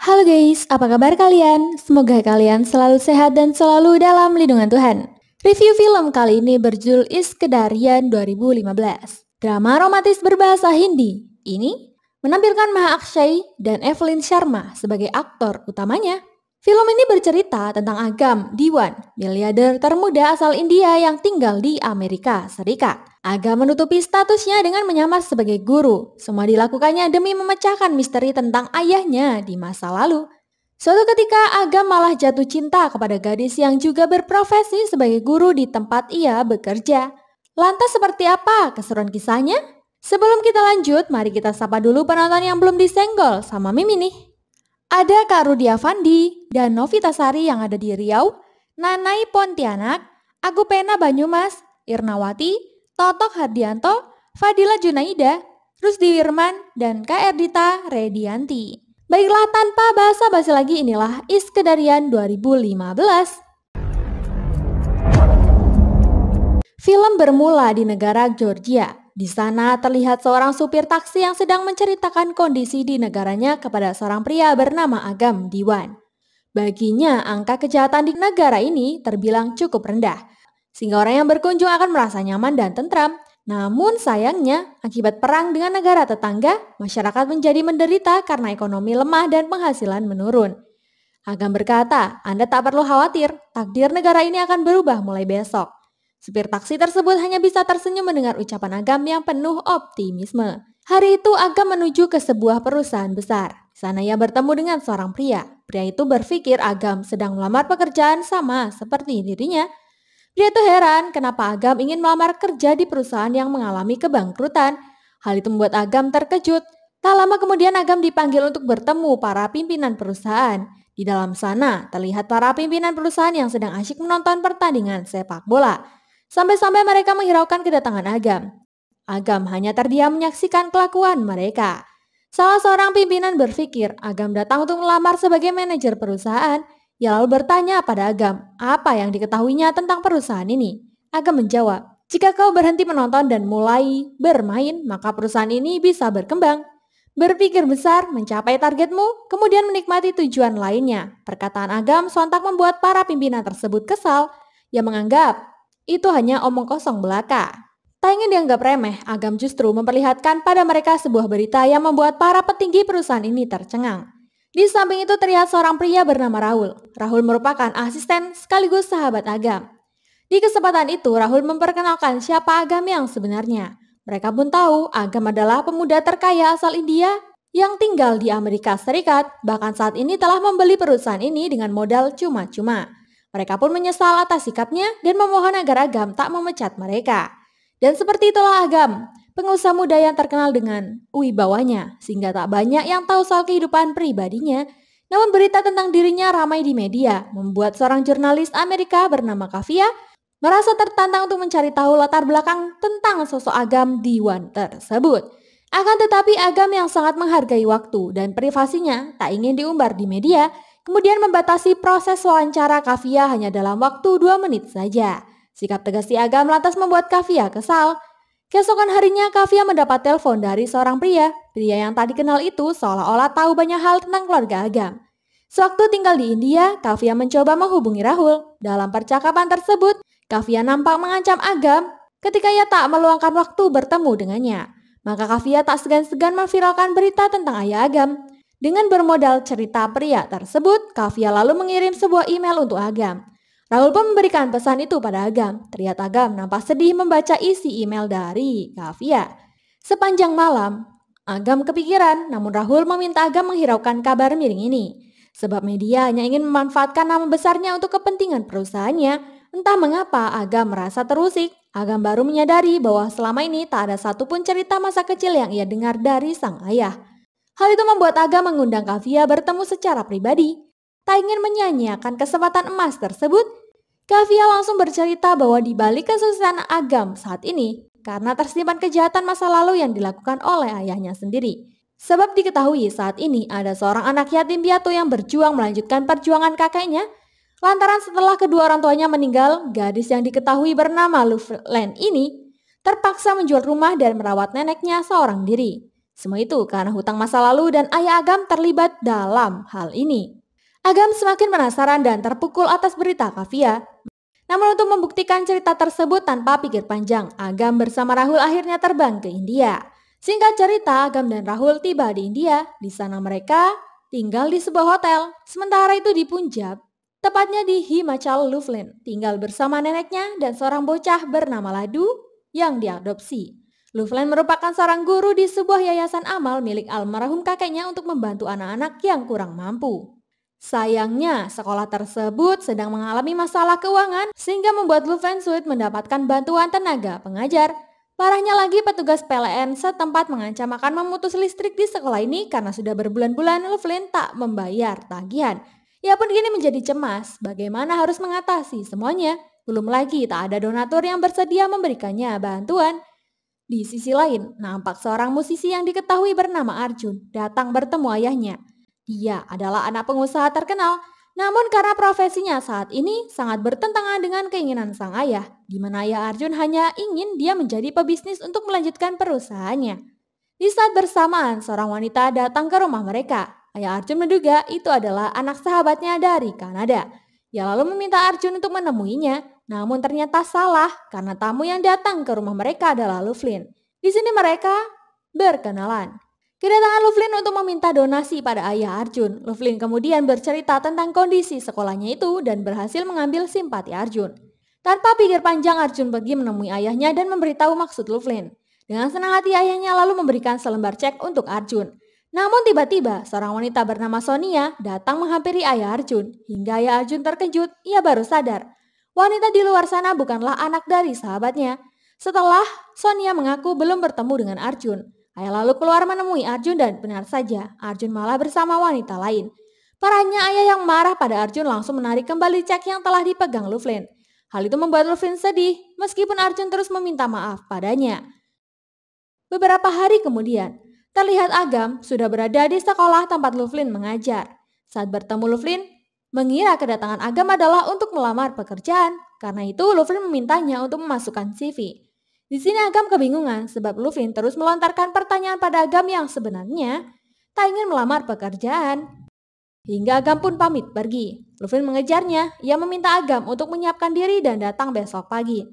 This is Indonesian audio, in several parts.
Halo guys, apa kabar kalian? Semoga kalian selalu sehat dan selalu dalam lindungan Tuhan. Review film kali ini berjudul Iskedarian 2015. Drama romantis berbahasa Hindi. Ini menampilkan Maha Akshay dan Evelyn Sharma sebagai aktor utamanya. Film ini bercerita tentang Agam Diwan, miliarder termuda asal India yang tinggal di Amerika Serikat. Agam menutupi statusnya dengan menyamar sebagai guru. Semua dilakukannya demi memecahkan misteri tentang ayahnya di masa lalu. Suatu ketika Agam malah jatuh cinta kepada gadis yang juga berprofesi sebagai guru di tempat ia bekerja. Lantas seperti apa keseruan kisahnya? Sebelum kita lanjut, mari kita sapa dulu penonton yang belum disenggol sama Mimi nih. Ada Karudia Fandi dan Novita Sari yang ada di Riau, Nanai Pontianak, Agupena Banyumas, Irnawati, Totok Hardianto, Fadila Junaida, Rusdi Wirman, dan Kak Erdita Redianti. Baiklah tanpa basa-basi lagi inilah Iskedarian 2015. Film bermula di negara Georgia, di sana terlihat seorang supir taksi yang sedang menceritakan kondisi di negaranya kepada seorang pria bernama Agam Diwan. Baginya, angka kejahatan di negara ini terbilang cukup rendah, sehingga orang yang berkunjung akan merasa nyaman dan tentram. Namun sayangnya, akibat perang dengan negara tetangga, masyarakat menjadi menderita karena ekonomi lemah dan penghasilan menurun. Agam berkata, Anda tak perlu khawatir, takdir negara ini akan berubah mulai besok. Supir taksi tersebut hanya bisa tersenyum mendengar ucapan Agam yang penuh optimisme. Hari itu Agam menuju ke sebuah perusahaan besar. sana ia bertemu dengan seorang pria. Pria itu berpikir Agam sedang melamar pekerjaan sama seperti dirinya. Pria itu heran kenapa Agam ingin melamar kerja di perusahaan yang mengalami kebangkrutan. Hal itu membuat Agam terkejut. Tak lama kemudian Agam dipanggil untuk bertemu para pimpinan perusahaan. Di dalam sana terlihat para pimpinan perusahaan yang sedang asyik menonton pertandingan sepak bola sampai-sampai mereka menghiraukan kedatangan Agam. Agam hanya terdiam menyaksikan kelakuan mereka. Salah seorang pimpinan berpikir Agam datang untuk melamar sebagai manajer perusahaan. Ia lalu bertanya pada Agam, apa yang diketahuinya tentang perusahaan ini? Agam menjawab, jika kau berhenti menonton dan mulai bermain, maka perusahaan ini bisa berkembang. Berpikir besar, mencapai targetmu, kemudian menikmati tujuan lainnya. Perkataan Agam sontak membuat para pimpinan tersebut kesal. Ia menganggap itu hanya omong kosong belaka. Tak ingin dianggap remeh, Agam justru memperlihatkan pada mereka sebuah berita yang membuat para petinggi perusahaan ini tercengang. Di samping itu terlihat seorang pria bernama Rahul. Rahul merupakan asisten sekaligus sahabat Agam. Di kesempatan itu, Rahul memperkenalkan siapa Agam yang sebenarnya. Mereka pun tahu Agam adalah pemuda terkaya asal India yang tinggal di Amerika Serikat, bahkan saat ini telah membeli perusahaan ini dengan modal cuma-cuma. Mereka pun menyesal atas sikapnya dan memohon agar Agam tak memecat mereka. Dan seperti itulah Agam, pengusaha muda yang terkenal dengan wibawanya, sehingga tak banyak yang tahu soal kehidupan pribadinya. Namun berita tentang dirinya ramai di media, membuat seorang jurnalis Amerika bernama Kavia merasa tertantang untuk mencari tahu latar belakang tentang sosok Agam di Wan tersebut. Akan tetapi Agam yang sangat menghargai waktu dan privasinya tak ingin diumbar di media kemudian membatasi proses wawancara Kavia hanya dalam waktu dua menit saja. Sikap tegas si Agam lantas membuat Kavia kesal. Keesokan harinya Kavia mendapat telepon dari seorang pria. Pria yang tak dikenal itu seolah-olah tahu banyak hal tentang keluarga Agam. Sewaktu tinggal di India, Kavia mencoba menghubungi Rahul. Dalam percakapan tersebut, Kavia nampak mengancam Agam ketika ia tak meluangkan waktu bertemu dengannya. Maka Kavia tak segan-segan memviralkan berita tentang ayah Agam. Dengan bermodal cerita pria tersebut, Kavia lalu mengirim sebuah email untuk Agam. Raul pun memberikan pesan itu pada Agam. Terlihat Agam nampak sedih membaca isi email dari Kavia. Sepanjang malam, Agam kepikiran, namun Rahul meminta Agam menghiraukan kabar miring ini. Sebab media hanya ingin memanfaatkan nama besarnya untuk kepentingan perusahaannya. Entah mengapa Agam merasa terusik. Agam baru menyadari bahwa selama ini tak ada satupun cerita masa kecil yang ia dengar dari sang ayah. Hal itu membuat Aga mengundang Kavia bertemu secara pribadi. Tak ingin menyanyiakan kesempatan emas tersebut, Kavia langsung bercerita bahwa di balik kesulitan Agam saat ini karena tersimpan kejahatan masa lalu yang dilakukan oleh ayahnya sendiri. Sebab diketahui saat ini ada seorang anak yatim piatu yang berjuang melanjutkan perjuangan kakeknya lantaran setelah kedua orang tuanya meninggal, gadis yang diketahui bernama Lufland ini terpaksa menjual rumah dan merawat neneknya seorang diri. Semua itu karena hutang masa lalu dan ayah Agam terlibat dalam hal ini. Agam semakin penasaran dan terpukul atas berita Kavia. Namun untuk membuktikan cerita tersebut tanpa pikir panjang, Agam bersama Rahul akhirnya terbang ke India. Singkat cerita, Agam dan Rahul tiba di India. Di sana mereka tinggal di sebuah hotel, sementara itu di Punjab, tepatnya di Himachal Luflin, tinggal bersama neneknya dan seorang bocah bernama Ladu yang diadopsi. Luflen merupakan seorang guru di sebuah yayasan amal milik almarhum kakeknya untuk membantu anak-anak yang kurang mampu. Sayangnya, sekolah tersebut sedang mengalami masalah keuangan sehingga membuat Luflen sulit mendapatkan bantuan tenaga pengajar. Parahnya lagi petugas PLN setempat mengancam akan memutus listrik di sekolah ini karena sudah berbulan-bulan Luflen tak membayar tagihan. Ia pun kini menjadi cemas, bagaimana harus mengatasi semuanya? Belum lagi tak ada donatur yang bersedia memberikannya bantuan. Di sisi lain, nampak seorang musisi yang diketahui bernama Arjun datang bertemu ayahnya. Dia adalah anak pengusaha terkenal, namun karena profesinya saat ini sangat bertentangan dengan keinginan sang ayah, di mana ayah Arjun hanya ingin dia menjadi pebisnis untuk melanjutkan perusahaannya. Di saat bersamaan, seorang wanita datang ke rumah mereka. Ayah Arjun menduga itu adalah anak sahabatnya dari Kanada. Ia lalu meminta Arjun untuk menemuinya namun ternyata salah karena tamu yang datang ke rumah mereka adalah Luflin. Di sini mereka berkenalan. Kedatangan Luflin untuk meminta donasi pada ayah Arjun. Luflin kemudian bercerita tentang kondisi sekolahnya itu dan berhasil mengambil simpati Arjun. Tanpa pikir panjang Arjun pergi menemui ayahnya dan memberitahu maksud Luflin. Dengan senang hati ayahnya lalu memberikan selembar cek untuk Arjun. Namun tiba-tiba seorang wanita bernama Sonia datang menghampiri ayah Arjun. Hingga ayah Arjun terkejut, ia baru sadar wanita di luar sana bukanlah anak dari sahabatnya. Setelah Sonia mengaku belum bertemu dengan Arjun, Ayah lalu keluar menemui Arjun dan benar saja, Arjun malah bersama wanita lain. Parahnya ayah yang marah pada Arjun langsung menarik kembali cek yang telah dipegang Luflin. Hal itu membuat Luflin sedih, meskipun Arjun terus meminta maaf padanya. Beberapa hari kemudian, terlihat Agam sudah berada di sekolah tempat Luflin mengajar. Saat bertemu Luflin, mengira kedatangan Agam adalah untuk melamar pekerjaan. Karena itu, Luffy memintanya untuk memasukkan CV. Di sini Agam kebingungan sebab Luffy terus melontarkan pertanyaan pada Agam yang sebenarnya tak ingin melamar pekerjaan. Hingga Agam pun pamit pergi. Luffy mengejarnya. Ia meminta Agam untuk menyiapkan diri dan datang besok pagi.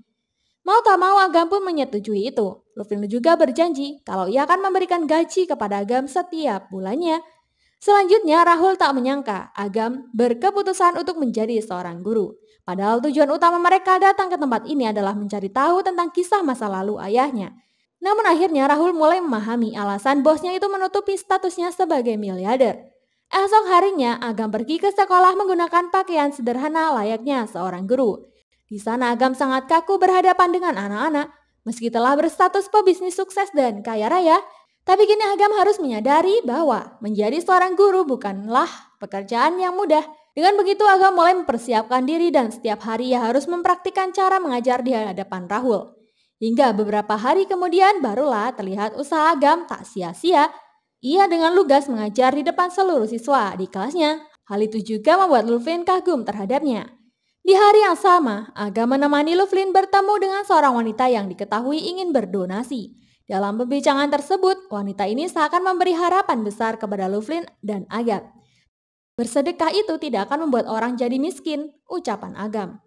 Mau tak mau Agam pun menyetujui itu. Luffy juga berjanji kalau ia akan memberikan gaji kepada Agam setiap bulannya Selanjutnya, Rahul tak menyangka Agam berkeputusan untuk menjadi seorang guru. Padahal tujuan utama mereka datang ke tempat ini adalah mencari tahu tentang kisah masa lalu ayahnya. Namun akhirnya Rahul mulai memahami alasan bosnya itu menutupi statusnya sebagai miliarder. Esok harinya, Agam pergi ke sekolah menggunakan pakaian sederhana layaknya seorang guru. Di sana Agam sangat kaku berhadapan dengan anak-anak. Meski telah berstatus pebisnis sukses dan kaya raya, tapi kini Agam harus menyadari bahwa menjadi seorang guru bukanlah pekerjaan yang mudah. Dengan begitu Agam mulai mempersiapkan diri dan setiap hari ia harus mempraktikkan cara mengajar di hadapan Rahul. Hingga beberapa hari kemudian barulah terlihat usaha Agam tak sia-sia. Ia dengan lugas mengajar di depan seluruh siswa di kelasnya. Hal itu juga membuat Lufin kagum terhadapnya. Di hari yang sama, Agam menemani Luflin bertemu dengan seorang wanita yang diketahui ingin berdonasi. Dalam pembicaraan tersebut, wanita ini seakan memberi harapan besar kepada Luflin dan Agam. Bersedekah itu tidak akan membuat orang jadi miskin, ucapan Agam.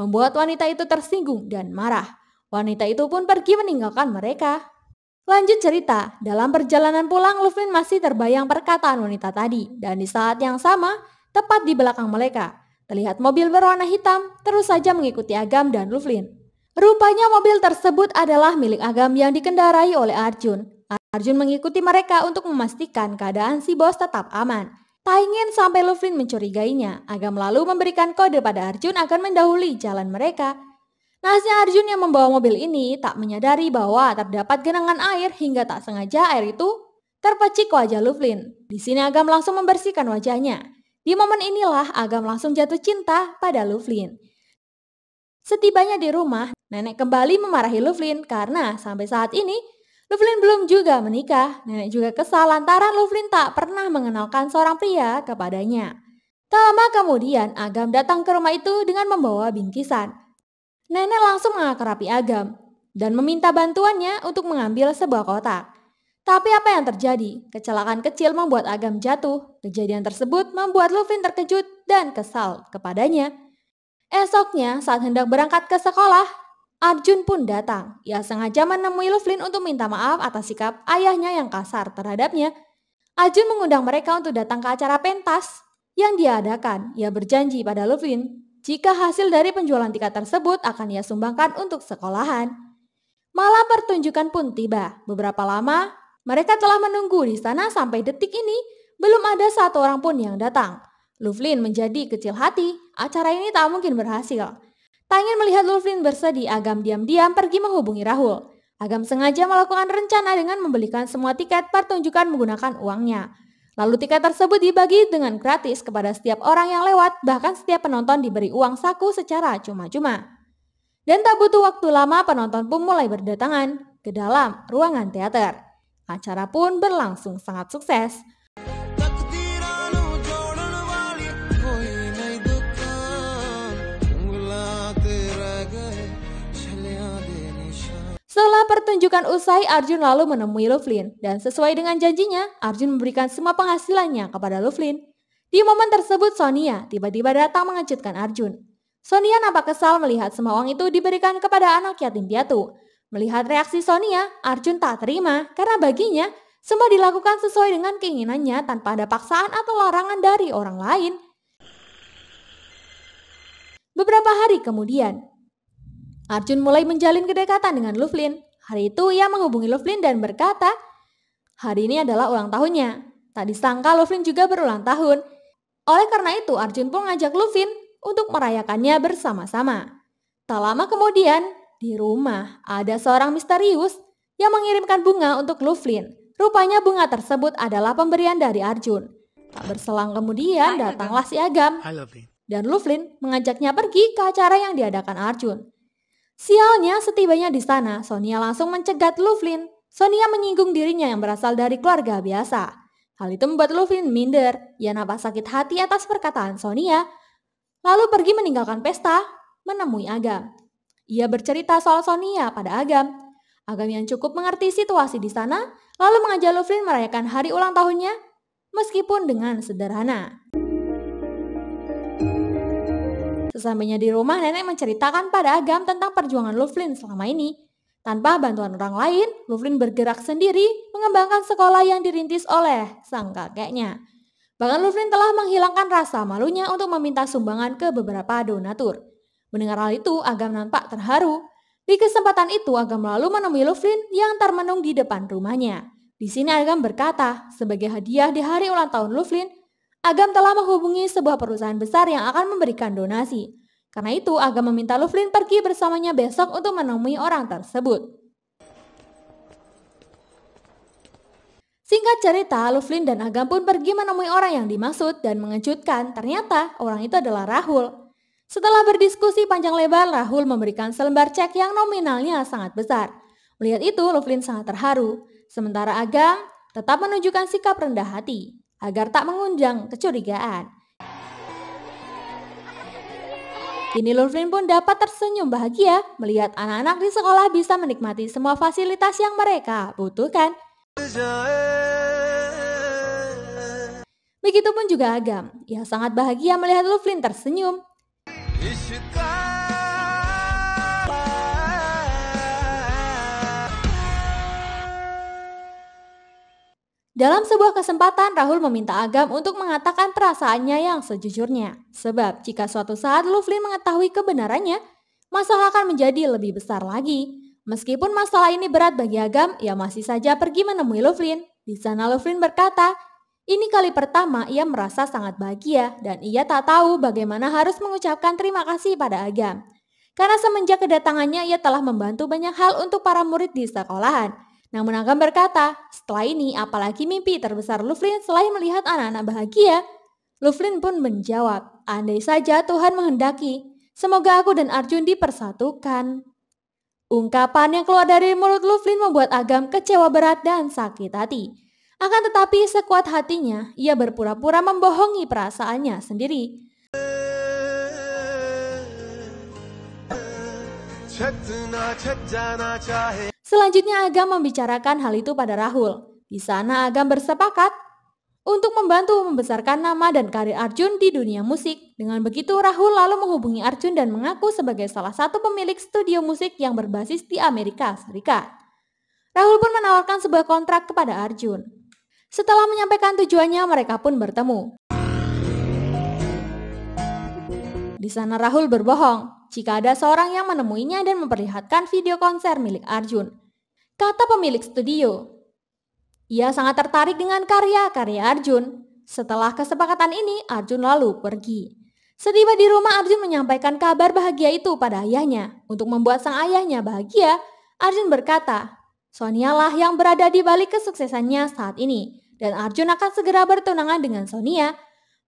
Membuat wanita itu tersinggung dan marah. Wanita itu pun pergi meninggalkan mereka. Lanjut cerita, dalam perjalanan pulang Luflin masih terbayang perkataan wanita tadi. Dan di saat yang sama, tepat di belakang mereka, terlihat mobil berwarna hitam terus saja mengikuti Agam dan Luflin. Rupanya mobil tersebut adalah milik Agam yang dikendarai oleh Arjun. Arjun mengikuti mereka untuk memastikan keadaan si bos tetap aman. Tak ingin sampai Luflin mencurigainya, Agam lalu memberikan kode pada Arjun akan mendahului jalan mereka. Nasnya Arjun yang membawa mobil ini tak menyadari bahwa terdapat genangan air hingga tak sengaja air itu terpecik wajah Luflin. Di sini Agam langsung membersihkan wajahnya. Di momen inilah Agam langsung jatuh cinta pada Luflin. Setibanya di rumah, nenek kembali memarahi Luflin karena sampai saat ini Luflin belum juga menikah. Nenek juga kesal lantaran Luflin tak pernah mengenalkan seorang pria kepadanya. Tak lama kemudian Agam datang ke rumah itu dengan membawa bingkisan. Nenek langsung mengakrapi Agam dan meminta bantuannya untuk mengambil sebuah kotak. Tapi apa yang terjadi? Kecelakaan kecil membuat Agam jatuh. Kejadian tersebut membuat Luflin terkejut dan kesal kepadanya. Esoknya saat hendak berangkat ke sekolah, Arjun pun datang. Ia sengaja menemui Lovelin untuk minta maaf atas sikap ayahnya yang kasar terhadapnya. Arjun mengundang mereka untuk datang ke acara pentas yang diadakan. Ia berjanji pada Lovelin jika hasil dari penjualan tiket tersebut akan ia sumbangkan untuk sekolahan. Malam pertunjukan pun tiba. Beberapa lama, mereka telah menunggu di sana sampai detik ini belum ada satu orang pun yang datang. Luflin menjadi kecil hati, acara ini tak mungkin berhasil. Tak ingin melihat Luflin bersedih, Agam diam-diam pergi menghubungi Rahul. Agam sengaja melakukan rencana dengan membelikan semua tiket pertunjukan menggunakan uangnya. Lalu tiket tersebut dibagi dengan gratis kepada setiap orang yang lewat, bahkan setiap penonton diberi uang saku secara cuma-cuma. Dan tak butuh waktu lama penonton pun mulai berdatangan ke dalam ruangan teater. Acara pun berlangsung sangat sukses. Setelah pertunjukan usai, Arjun lalu menemui Luflin dan sesuai dengan janjinya, Arjun memberikan semua penghasilannya kepada Luflin. Di momen tersebut, Sonia tiba-tiba datang mengejutkan Arjun. Sonia nampak kesal melihat semua uang itu diberikan kepada anak yatim piatu. Melihat reaksi Sonia, Arjun tak terima karena baginya semua dilakukan sesuai dengan keinginannya tanpa ada paksaan atau larangan dari orang lain. Beberapa hari kemudian, Arjun mulai menjalin kedekatan dengan Luflin. Hari itu ia menghubungi Luflin dan berkata, hari ini adalah ulang tahunnya. Tak disangka Luflin juga berulang tahun. Oleh karena itu, Arjun pun ngajak Luflin untuk merayakannya bersama-sama. Tak lama kemudian, di rumah ada seorang misterius yang mengirimkan bunga untuk Luflin. Rupanya bunga tersebut adalah pemberian dari Arjun. Tak berselang kemudian datanglah si Agam. Dan Luflin mengajaknya pergi ke acara yang diadakan Arjun. Sialnya, setibanya di sana, Sonia langsung mencegat Luflin. Sonia menyinggung dirinya yang berasal dari keluarga biasa. Hal itu membuat Luflin minder. Ia nampak sakit hati atas perkataan Sonia, lalu pergi meninggalkan pesta, menemui Agam. Ia bercerita soal Sonia pada Agam. Agam yang cukup mengerti situasi di sana, lalu mengajak Luflin merayakan hari ulang tahunnya, meskipun dengan sederhana. Sesampainya di rumah, nenek menceritakan pada Agam tentang perjuangan Luflin selama ini. Tanpa bantuan orang lain, Luflin bergerak sendiri mengembangkan sekolah yang dirintis oleh sang kakeknya. Bahkan Luflin telah menghilangkan rasa malunya untuk meminta sumbangan ke beberapa donatur. Mendengar hal itu, Agam nampak terharu. Di kesempatan itu, Agam lalu menemui Luflin yang termenung di depan rumahnya. Di sini Agam berkata, sebagai hadiah di hari ulang tahun Luflin, Agam telah menghubungi sebuah perusahaan besar yang akan memberikan donasi. Karena itu, Agam meminta Luflin pergi bersamanya besok untuk menemui orang tersebut. Singkat cerita, Luflin dan Agam pun pergi menemui orang yang dimaksud dan mengejutkan, ternyata orang itu adalah Rahul. Setelah berdiskusi panjang lebar, Rahul memberikan selembar cek yang nominalnya sangat besar. Melihat itu, Luflin sangat terharu. Sementara Agam tetap menunjukkan sikap rendah hati agar tak mengunjang kecurigaan. Kini Lufrin pun dapat tersenyum bahagia melihat anak-anak di sekolah bisa menikmati semua fasilitas yang mereka butuhkan. Begitupun juga Agam, ia sangat bahagia melihat Lufrin tersenyum Dalam sebuah kesempatan, Rahul meminta Agam untuk mengatakan perasaannya yang sejujurnya. Sebab jika suatu saat Luflin mengetahui kebenarannya, masalah akan menjadi lebih besar lagi. Meskipun masalah ini berat bagi Agam, ia masih saja pergi menemui Luflin. Di sana Luflin berkata, ini kali pertama ia merasa sangat bahagia dan ia tak tahu bagaimana harus mengucapkan terima kasih pada Agam. Karena semenjak kedatangannya ia telah membantu banyak hal untuk para murid di sekolahan. Namun Agam berkata, setelah ini apalagi mimpi terbesar Luflin selain melihat anak-anak bahagia? Luflin pun menjawab, andai saja Tuhan menghendaki, semoga aku dan Arjun dipersatukan. Ungkapan yang keluar dari mulut Luflin membuat Agam kecewa berat dan sakit hati. Akan tetapi sekuat hatinya, ia berpura-pura membohongi perasaannya sendiri. Selanjutnya Agam membicarakan hal itu pada Rahul. Di sana Agam bersepakat untuk membantu membesarkan nama dan karir Arjun di dunia musik. Dengan begitu Rahul lalu menghubungi Arjun dan mengaku sebagai salah satu pemilik studio musik yang berbasis di Amerika Serikat. Rahul pun menawarkan sebuah kontrak kepada Arjun. Setelah menyampaikan tujuannya, mereka pun bertemu. Di sana Rahul berbohong jika ada seorang yang menemuinya dan memperlihatkan video konser milik Arjun kata pemilik studio. Ia sangat tertarik dengan karya-karya Arjun. Setelah kesepakatan ini, Arjun lalu pergi. Setiba di rumah, Arjun menyampaikan kabar bahagia itu pada ayahnya. Untuk membuat sang ayahnya bahagia, Arjun berkata, Sonia lah yang berada di balik kesuksesannya saat ini, dan Arjun akan segera bertunangan dengan Sonia.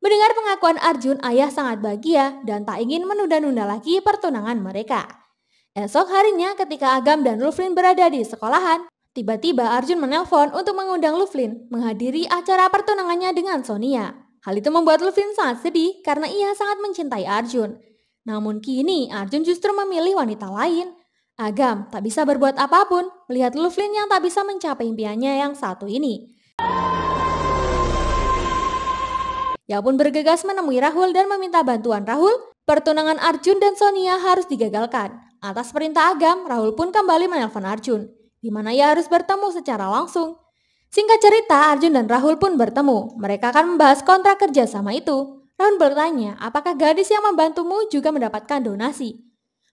Mendengar pengakuan Arjun, ayah sangat bahagia dan tak ingin menunda-nunda lagi pertunangan mereka. Esok harinya ketika Agam dan Luflin berada di sekolahan, tiba-tiba Arjun menelpon untuk mengundang Luflin menghadiri acara pertunangannya dengan Sonia. Hal itu membuat Luflin sangat sedih karena ia sangat mencintai Arjun. Namun kini Arjun justru memilih wanita lain. Agam tak bisa berbuat apapun melihat Luflin yang tak bisa mencapai impiannya yang satu ini. Ia pun bergegas menemui Rahul dan meminta bantuan Rahul Pertunangan Arjun dan Sonia harus digagalkan. Atas perintah Agam, Rahul pun kembali menelpon Arjun, di mana ia harus bertemu secara langsung. Singkat cerita, Arjun dan Rahul pun bertemu. Mereka akan membahas kontrak kerja sama itu. Rahul bertanya, apakah gadis yang membantumu juga mendapatkan donasi?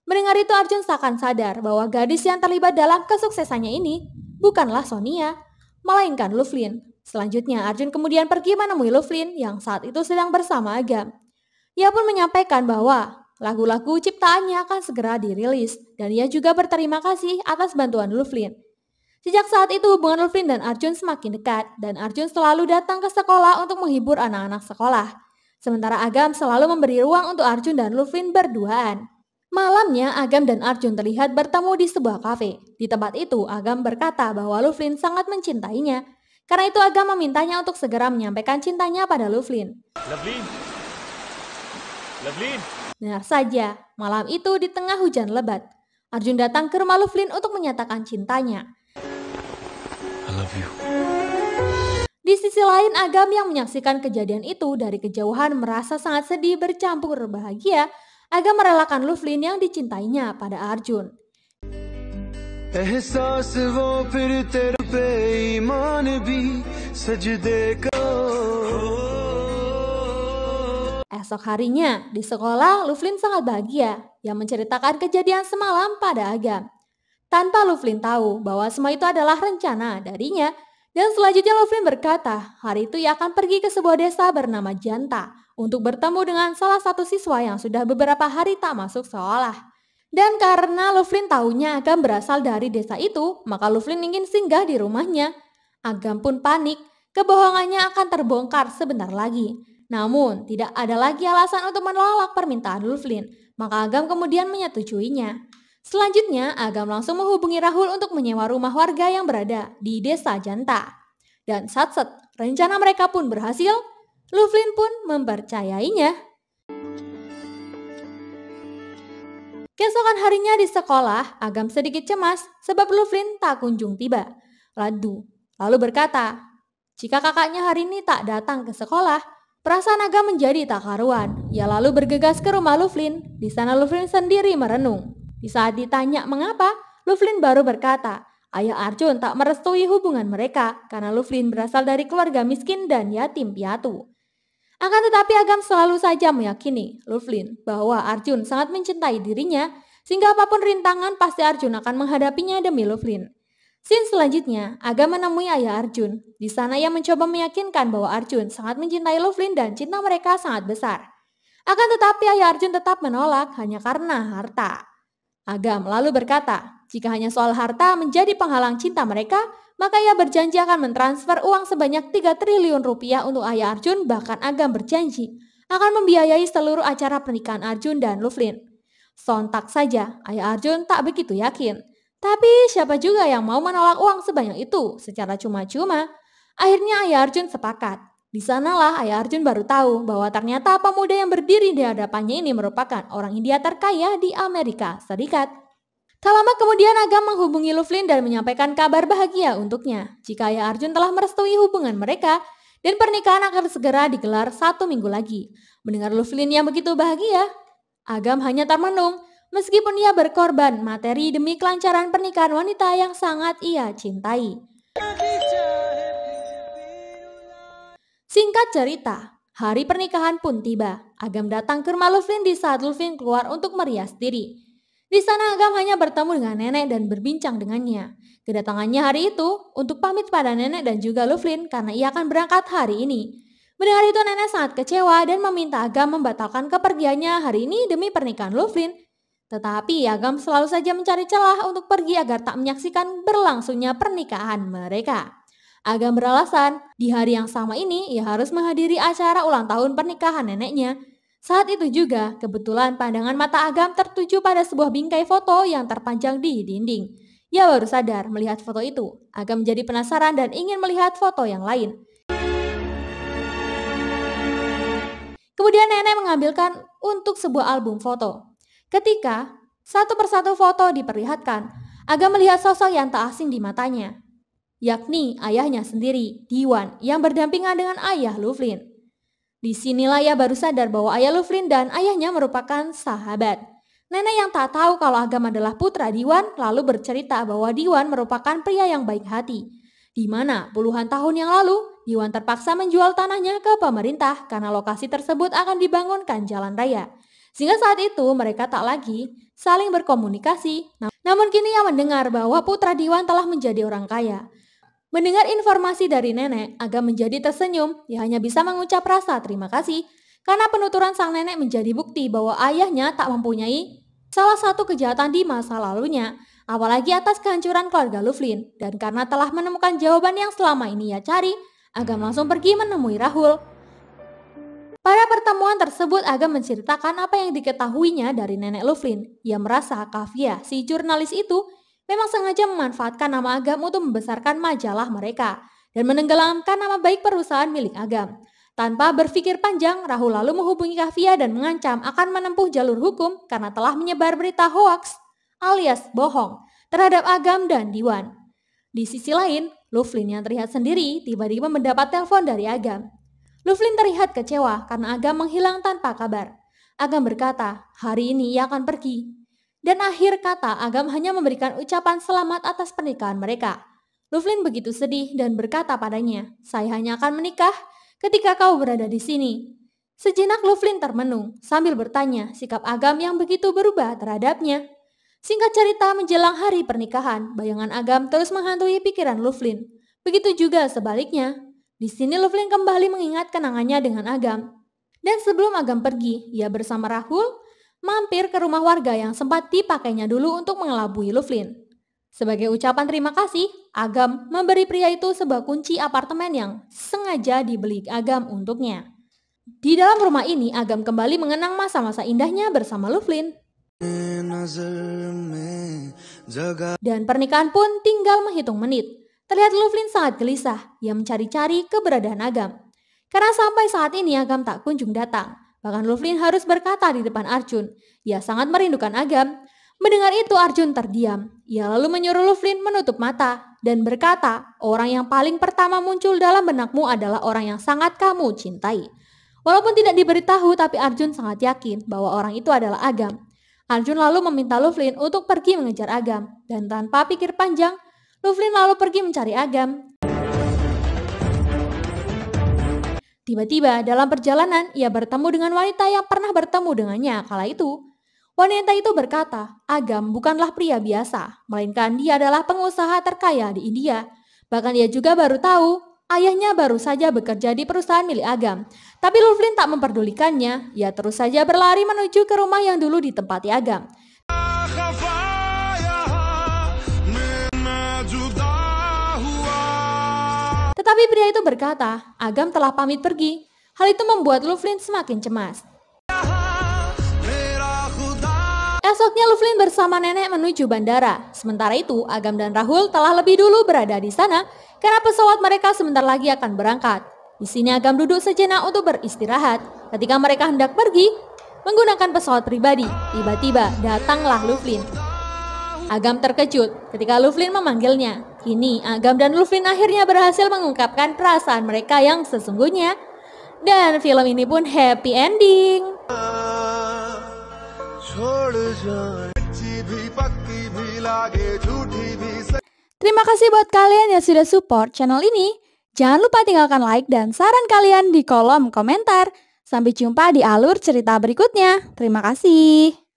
Mendengar itu Arjun seakan sadar bahwa gadis yang terlibat dalam kesuksesannya ini bukanlah Sonia, melainkan Luflin. Selanjutnya, Arjun kemudian pergi menemui Luflin yang saat itu sedang bersama Agam. Ia pun menyampaikan bahwa Lagu-lagu ciptaannya akan segera dirilis dan ia juga berterima kasih atas bantuan Luflin. Sejak saat itu hubungan Luflin dan Arjun semakin dekat dan Arjun selalu datang ke sekolah untuk menghibur anak-anak sekolah. Sementara Agam selalu memberi ruang untuk Arjun dan Luflin berduaan. Malamnya Agam dan Arjun terlihat bertemu di sebuah kafe. Di tempat itu Agam berkata bahwa Luflin sangat mencintainya. Karena itu Agam memintanya untuk segera menyampaikan cintanya pada Luflin. Luflin. Luflin. Benar saja, malam itu di tengah hujan lebat, Arjun datang ke rumah Luflin untuk menyatakan cintanya. I love you. Di sisi lain, Agam yang menyaksikan kejadian itu dari kejauhan merasa sangat sedih bercampur bahagia. Agam merelakan Luflin yang dicintainya pada Arjun. Esok harinya, di sekolah, Luflin sangat bahagia yang menceritakan kejadian semalam pada Agam. Tanpa Luflin tahu bahwa semua itu adalah rencana darinya, dan selanjutnya Luflin berkata, hari itu ia akan pergi ke sebuah desa bernama Janta untuk bertemu dengan salah satu siswa yang sudah beberapa hari tak masuk sekolah. Dan karena Luflin tahunya Agam berasal dari desa itu, maka Luflin ingin singgah di rumahnya. Agam pun panik, kebohongannya akan terbongkar sebentar lagi. Namun, tidak ada lagi alasan untuk menolak permintaan Lulflin, maka Agam kemudian menyetujuinya. Selanjutnya, Agam langsung menghubungi Rahul untuk menyewa rumah warga yang berada di desa Janta. Dan saat-saat rencana mereka pun berhasil. Luflin pun mempercayainya. Keesokan harinya di sekolah, Agam sedikit cemas sebab Luflin tak kunjung tiba. Ladu lalu berkata, jika kakaknya hari ini tak datang ke sekolah, Perasaan Naga menjadi tak karuan. Ia lalu bergegas ke rumah Luflin. Di sana Luflin sendiri merenung. Di saat ditanya mengapa, Luflin baru berkata, Ayah Arjun tak merestui hubungan mereka karena Luflin berasal dari keluarga miskin dan yatim piatu. Akan tetapi Agam selalu saja meyakini Luflin bahwa Arjun sangat mencintai dirinya sehingga apapun rintangan pasti Arjun akan menghadapinya demi Luflin. Scene selanjutnya, Aga menemui ayah Arjun. Di sana ia mencoba meyakinkan bahwa Arjun sangat mencintai Lovelin dan cinta mereka sangat besar. Akan tetapi ayah Arjun tetap menolak hanya karena harta. Agam lalu berkata, jika hanya soal harta menjadi penghalang cinta mereka, maka ia berjanji akan mentransfer uang sebanyak 3 triliun rupiah untuk ayah Arjun bahkan Agam berjanji akan membiayai seluruh acara pernikahan Arjun dan Lovelin. Sontak saja, ayah Arjun tak begitu yakin. Tapi siapa juga yang mau menolak uang sebanyak itu secara cuma-cuma? Akhirnya Ayah Arjun sepakat. Di sanalah Ayah Arjun baru tahu bahwa ternyata pemuda yang berdiri di hadapannya ini merupakan orang India terkaya di Amerika Serikat. Tak lama kemudian Agam menghubungi Luflin dan menyampaikan kabar bahagia untuknya jika Ayah Arjun telah merestui hubungan mereka dan pernikahan akan segera digelar satu minggu lagi. Mendengar Luflin yang begitu bahagia, Agam hanya termenung Meskipun ia berkorban materi demi kelancaran pernikahan wanita yang sangat ia cintai. Singkat cerita, hari pernikahan pun tiba. Agam datang ke rumah Lufin di saat Lufin keluar untuk merias diri. Di sana Agam hanya bertemu dengan nenek dan berbincang dengannya. Kedatangannya hari itu untuk pamit pada nenek dan juga Lufin karena ia akan berangkat hari ini. Mendengar itu nenek sangat kecewa dan meminta Agam membatalkan kepergiannya hari ini demi pernikahan Lufin tetapi Agam selalu saja mencari celah untuk pergi agar tak menyaksikan berlangsungnya pernikahan mereka. Agam beralasan, di hari yang sama ini ia harus menghadiri acara ulang tahun pernikahan neneknya. Saat itu juga, kebetulan pandangan mata Agam tertuju pada sebuah bingkai foto yang terpanjang di dinding. Ia baru sadar melihat foto itu. Agam menjadi penasaran dan ingin melihat foto yang lain. Kemudian nenek mengambilkan untuk sebuah album foto. Ketika satu persatu foto diperlihatkan, Aga melihat sosok yang tak asing di matanya, yakni ayahnya sendiri, Diwan, yang berdampingan dengan ayah Luflin. sinilah ia baru sadar bahwa ayah Luflin dan ayahnya merupakan sahabat. Nenek yang tak tahu kalau Agam adalah putra Diwan lalu bercerita bahwa Diwan merupakan pria yang baik hati. Di mana puluhan tahun yang lalu, Diwan terpaksa menjual tanahnya ke pemerintah karena lokasi tersebut akan dibangunkan jalan raya. Sehingga saat itu mereka tak lagi saling berkomunikasi. Namun kini ia mendengar bahwa putra Diwan telah menjadi orang kaya. Mendengar informasi dari nenek, Aga menjadi tersenyum. ia hanya bisa mengucap rasa terima kasih karena penuturan sang nenek menjadi bukti bahwa ayahnya tak mempunyai salah satu kejahatan di masa lalunya, apalagi atas kehancuran keluarga Luflin. Dan karena telah menemukan jawaban yang selama ini ia cari, Aga hmm. langsung pergi menemui Rahul. Pada pertemuan tersebut, Agam menceritakan apa yang diketahuinya dari nenek Luflin. Ia merasa Kavya, si jurnalis itu, memang sengaja memanfaatkan nama Agam untuk membesarkan majalah mereka dan menenggelamkan nama baik perusahaan milik Agam. Tanpa berpikir panjang, Rahul lalu menghubungi Kavya dan mengancam akan menempuh jalur hukum karena telah menyebar berita hoax alias bohong terhadap Agam dan Diwan. Di sisi lain, Luflin yang terlihat sendiri tiba-tiba mendapat telepon dari Agam. Luflin terlihat kecewa karena Agam menghilang tanpa kabar. Agam berkata, hari ini ia akan pergi. Dan akhir kata Agam hanya memberikan ucapan selamat atas pernikahan mereka. Luflin begitu sedih dan berkata padanya, saya hanya akan menikah ketika kau berada di sini. Sejenak Luflin termenung sambil bertanya sikap Agam yang begitu berubah terhadapnya. Singkat cerita menjelang hari pernikahan, bayangan Agam terus menghantui pikiran Luflin. Begitu juga sebaliknya, di sini Loveling kembali mengingat kenangannya dengan Agam. Dan sebelum Agam pergi, ia bersama Rahul mampir ke rumah warga yang sempat dipakainya dulu untuk mengelabui Loveling. Sebagai ucapan terima kasih, Agam memberi pria itu sebuah kunci apartemen yang sengaja dibeli Agam untuknya. Di dalam rumah ini, Agam kembali mengenang masa-masa indahnya bersama Loveling. Dan pernikahan pun tinggal menghitung menit. Terlihat Luflin sangat gelisah, ia mencari-cari keberadaan Agam. Karena sampai saat ini Agam tak kunjung datang. Bahkan Luflin harus berkata di depan Arjun. Ia sangat merindukan Agam. Mendengar itu Arjun terdiam. Ia lalu menyuruh Luflin menutup mata dan berkata, orang yang paling pertama muncul dalam benakmu adalah orang yang sangat kamu cintai. Walaupun tidak diberitahu tapi Arjun sangat yakin bahwa orang itu adalah Agam. Arjun lalu meminta Luflin untuk pergi mengejar Agam dan tanpa pikir panjang Luflin lalu pergi mencari Agam. Tiba-tiba dalam perjalanan ia bertemu dengan wanita yang pernah bertemu dengannya kala itu. Wanita itu berkata, Agam bukanlah pria biasa, melainkan dia adalah pengusaha terkaya di India. Bahkan dia juga baru tahu Ayahnya baru saja bekerja di perusahaan milik Agam, tapi Luflin tak memperdulikannya. Ia terus saja berlari menuju ke rumah yang dulu ditempati Agam. Tetapi pria itu berkata, Agam telah pamit pergi. Hal itu membuat Luflin semakin cemas. Esoknya Luflin bersama nenek menuju bandara. Sementara itu, Agam dan Rahul telah lebih dulu berada di sana karena pesawat mereka sebentar lagi akan berangkat. Di sini Agam duduk sejenak untuk beristirahat. Ketika mereka hendak pergi, menggunakan pesawat pribadi, tiba-tiba datanglah Luflin. Agam terkejut ketika Luflin memanggilnya. Kini Agam ah, dan Lufin akhirnya berhasil mengungkapkan perasaan mereka yang sesungguhnya. Dan film ini pun happy ending. Terima kasih buat kalian yang sudah support channel ini. Jangan lupa tinggalkan like dan saran kalian di kolom komentar. Sampai jumpa di alur cerita berikutnya. Terima kasih.